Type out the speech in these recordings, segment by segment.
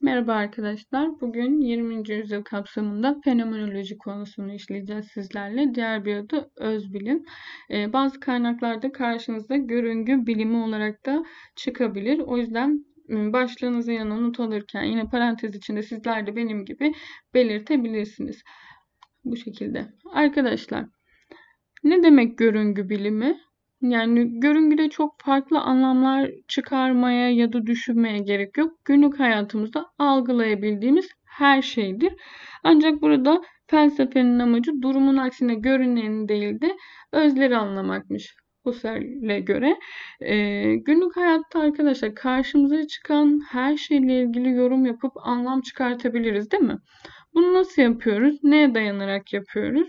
Merhaba arkadaşlar. Bugün 20. yüzyıl kapsamında fenomenoloji konusunu işleyeceğiz sizlerle. Diğer bir adı özbilim. Ee, bazı kaynaklarda karşınızda görüngü bilimi olarak da çıkabilir. O yüzden ıı, başlığınızın yanına not alırken yine parantez içinde sizler de benim gibi belirtebilirsiniz. Bu şekilde. Arkadaşlar ne demek görüngü bilimi? Yani görüngüde çok farklı anlamlar çıkarmaya ya da düşünmeye gerek yok. Günlük hayatımızda algılayabildiğimiz her şeydir. Ancak burada felsefenin amacı durumun aksine görüneni değil de özleri anlamakmış. Husserl'e göre e, günlük hayatta arkadaşlar karşımıza çıkan her şeyle ilgili yorum yapıp anlam çıkartabiliriz değil mi? Bunu nasıl yapıyoruz? Neye dayanarak yapıyoruz?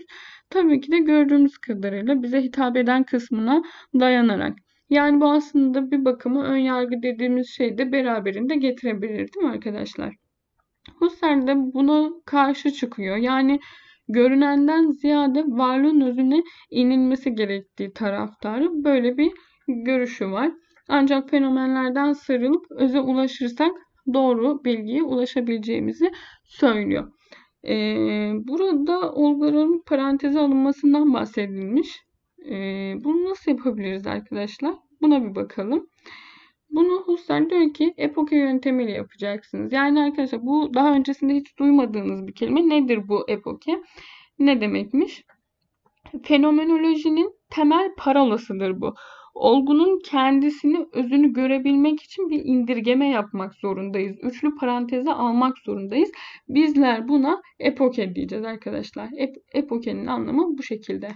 Tabii ki de gördüğümüz kadarıyla bize hitap eden kısmına dayanarak. Yani bu aslında bir bakıma ön yargı dediğimiz şeyi de beraberinde getirebilir değil mi arkadaşlar? Husserl de buna karşı çıkıyor. Yani görünenden ziyade varlığın özüne inilmesi gerektiği taraftarı böyle bir görüşü var. Ancak fenomenlerden sarılıp öze ulaşırsak doğru bilgiye ulaşabileceğimizi söylüyor. E, burada olguların paranteze alınmasından bahsedilmiş. E, bunu nasıl yapabiliriz arkadaşlar? Buna bir bakalım. Bunu Husserl diyor ki epoke yöntemiyle yapacaksınız. Yani arkadaşlar bu daha öncesinde hiç duymadığınız bir kelime. Nedir bu epoke? Ne demekmiş? Fenomenolojinin temel parolasıdır bu. Olgunun kendisini, özünü görebilmek için bir indirgeme yapmak zorundayız. Üçlü paranteze almak zorundayız. Bizler buna epoke diyeceğiz arkadaşlar. Ep epokenin anlamı bu şekilde.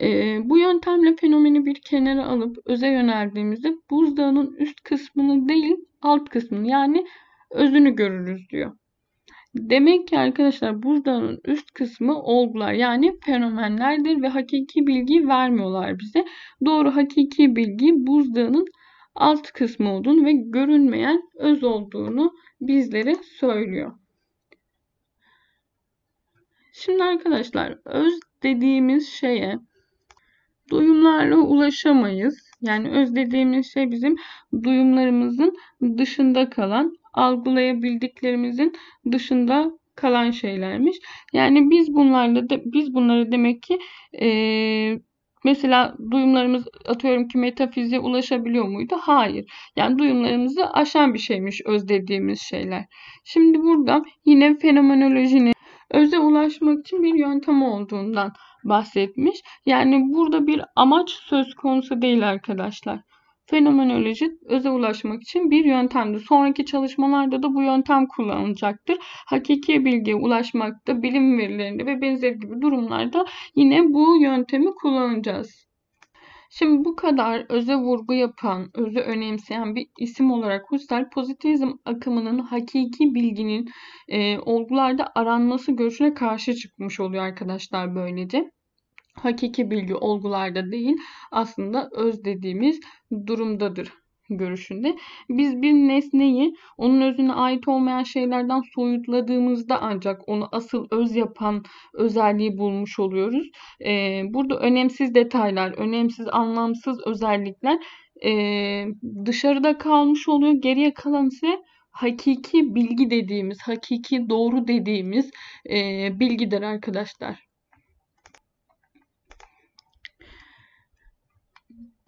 E, bu yöntemle fenomeni bir kenara alıp öze yöneldiğimizde buzdağının üst kısmını değil alt kısmını yani özünü görürüz diyor. Demek ki arkadaşlar buzdağının üst kısmı olgular yani fenomenlerdir ve hakiki bilgi vermiyorlar bize. Doğru hakiki bilgi buzdağının alt kısmı olduğunu ve görünmeyen öz olduğunu bizlere söylüyor. Şimdi arkadaşlar öz dediğimiz şeye duyumlarla ulaşamayız. Yani öz dediğimiz şey bizim duyumlarımızın dışında kalan algılayabildiklerimizin dışında kalan şeylermiş. Yani biz bunlarla da, biz bunları demek ki e, mesela duyumlarımız atıyorum ki metafiziğe ulaşabiliyor muydu? Hayır. Yani duyumlarımızı aşan bir şeymiş özlediğimiz şeyler. Şimdi burada yine fenomenolojinin öze ulaşmak için bir yöntem olduğundan bahsetmiş. Yani burada bir amaç söz konusu değil arkadaşlar fenomenoloji öze ulaşmak için bir yöntemdir. Sonraki çalışmalarda da bu yöntem kullanılacaktır. Hakiki bilgiye ulaşmakta, bilim verilerinde ve benzeri gibi durumlarda yine bu yöntemi kullanacağız. Şimdi bu kadar öze vurgu yapan, öze önemseyen bir isim olarak Husserl, pozitivizm akımının hakiki bilginin e, olgularda aranması görüşüne karşı çıkmış oluyor arkadaşlar böylece hakiki bilgi olgularda değil aslında öz dediğimiz durumdadır görüşünde. Biz bir nesneyi onun özüne ait olmayan şeylerden soyutladığımızda ancak onu asıl öz yapan özelliği bulmuş oluyoruz. Ee, burada önemsiz detaylar, önemsiz, anlamsız özellikler e, dışarıda kalmış oluyor. Geriye kalan ise hakiki bilgi dediğimiz, hakiki doğru dediğimiz e, bilgidir arkadaşlar.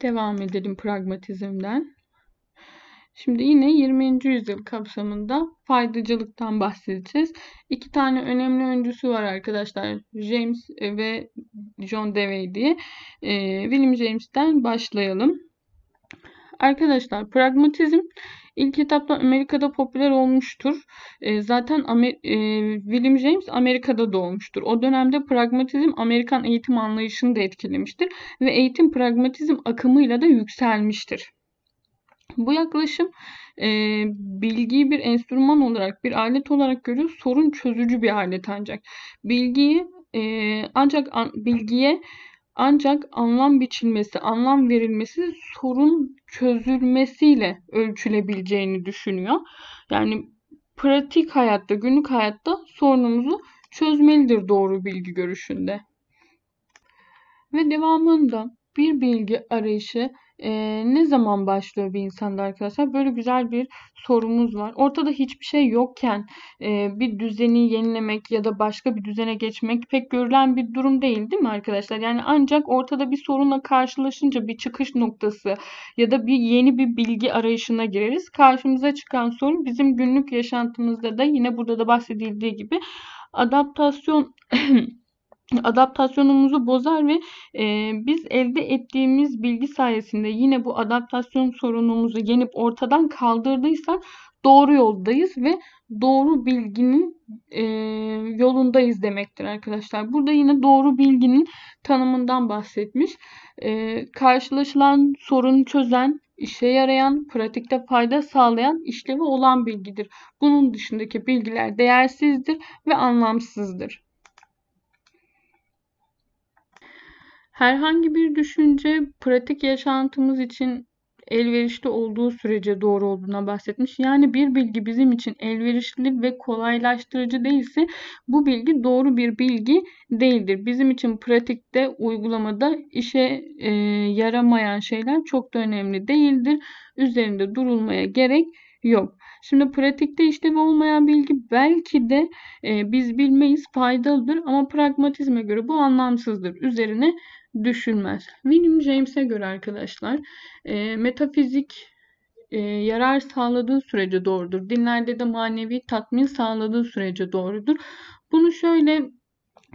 Devam edelim pragmatizmden. Şimdi yine 20. yüzyıl kapsamında faydacılıktan bahsedeceğiz. İki tane önemli öncüsü var arkadaşlar. James ve John Dewey diye. Ee, William James'ten başlayalım. Arkadaşlar pragmatizm İlk etapta Amerika'da popüler olmuştur. E, zaten Amer e, William James Amerika'da doğmuştur. O dönemde pragmatizm Amerikan eğitim anlayışını da etkilemiştir ve eğitim pragmatizm akımıyla da yükselmiştir. Bu yaklaşım e, bilgiyi bir enstrüman olarak, bir alet olarak görüyor. Sorun çözücü bir alet ancak. Bilgiyi e, ancak an, bilgiye ancak anlam biçilmesi, anlam verilmesi sorun çözülmesiyle ölçülebileceğini düşünüyor. Yani pratik hayatta, günlük hayatta sorunumuzu çözmelidir doğru bilgi görüşünde. Ve devamında bir bilgi arayışı e, ne zaman başlıyor bir insanda arkadaşlar? Böyle güzel bir sorumuz var. Ortada hiçbir şey yokken e, bir düzeni yenilemek ya da başka bir düzene geçmek pek görülen bir durum değil değil mi arkadaşlar? Yani ancak ortada bir sorunla karşılaşınca bir çıkış noktası ya da bir yeni bir bilgi arayışına gireriz. Karşımıza çıkan sorun bizim günlük yaşantımızda da yine burada da bahsedildiği gibi adaptasyon adaptasyonumuzu bozar ve e, biz elde ettiğimiz bilgi sayesinde yine bu adaptasyon sorunumuzu yenip ortadan kaldırdıysak doğru yoldayız ve doğru bilginin e, yolundayız demektir arkadaşlar. Burada yine doğru bilginin tanımından bahsetmiş. E, karşılaşılan sorunu çözen, işe yarayan, pratikte fayda sağlayan, işlevi olan bilgidir. Bunun dışındaki bilgiler değersizdir ve anlamsızdır. Herhangi bir düşünce pratik yaşantımız için elverişli olduğu sürece doğru olduğuna bahsetmiş. Yani bir bilgi bizim için elverişli ve kolaylaştırıcı değilse bu bilgi doğru bir bilgi değildir. Bizim için pratikte, uygulamada işe e, yaramayan şeyler çok da önemli değildir. Üzerinde durulmaya gerek yok. Şimdi pratikte işlevi olmayan bilgi belki de e, biz bilmeyiz faydalıdır ama pragmatizme göre bu anlamsızdır. Üzerine düşünmez. William James'e göre arkadaşlar e, metafizik e, yarar sağladığı sürece doğrudur. Dinlerde de manevi tatmin sağladığı sürece doğrudur. Bunu şöyle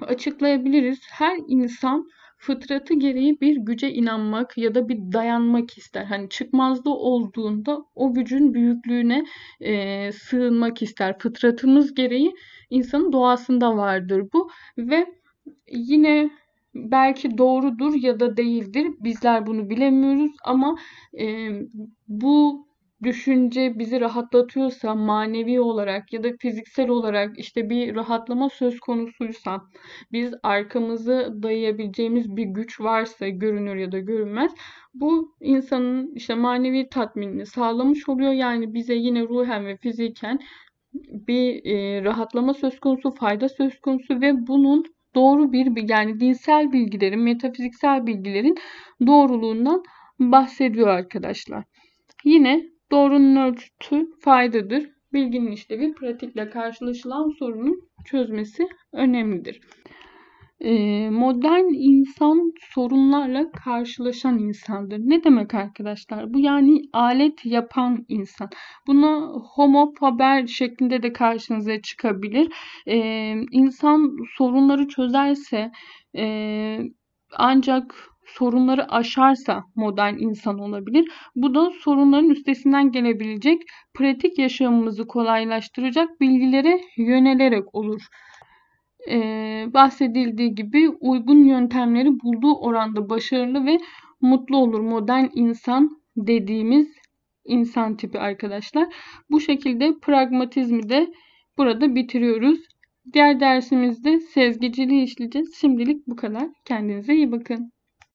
açıklayabiliriz. Her insan fıtratı gereği bir güce inanmak ya da bir dayanmak ister. Hani çıkmazda olduğunda o gücün büyüklüğüne e, sığınmak ister. Fıtratımız gereği insanın doğasında vardır bu ve yine belki doğrudur ya da değildir. Bizler bunu bilemiyoruz ama e, bu düşünce bizi rahatlatıyorsa manevi olarak ya da fiziksel olarak işte bir rahatlama söz konusuysa biz arkamızı dayayabileceğimiz bir güç varsa görünür ya da görünmez bu insanın işte manevi tatminini sağlamış oluyor. Yani bize yine ruhen ve fiziken bir e, rahatlama söz konusu, fayda söz konusu ve bunun doğru bir yani dinsel bilgilerin, metafiziksel bilgilerin doğruluğundan bahsediyor arkadaşlar. Yine Doğrunun ölçütü faydadır. Bilginin işlevi pratikle karşılaşılan sorunun çözmesi önemlidir. Ee, modern insan sorunlarla karşılaşan insandır. Ne demek arkadaşlar? Bu yani alet yapan insan. Buna homo faber şeklinde de karşınıza çıkabilir. Ee, insan sorunları çözerse e, ancak sorunları aşarsa modern insan olabilir. Bu da sorunların üstesinden gelebilecek, pratik yaşamımızı kolaylaştıracak bilgilere yönelerek olur. Ee, bahsedildiği gibi uygun yöntemleri bulduğu oranda başarılı ve mutlu olur modern insan dediğimiz insan tipi arkadaşlar. Bu şekilde pragmatizmi de burada bitiriyoruz. Diğer dersimizde sezgiciliği işleyeceğiz. Şimdilik bu kadar. Kendinize iyi bakın.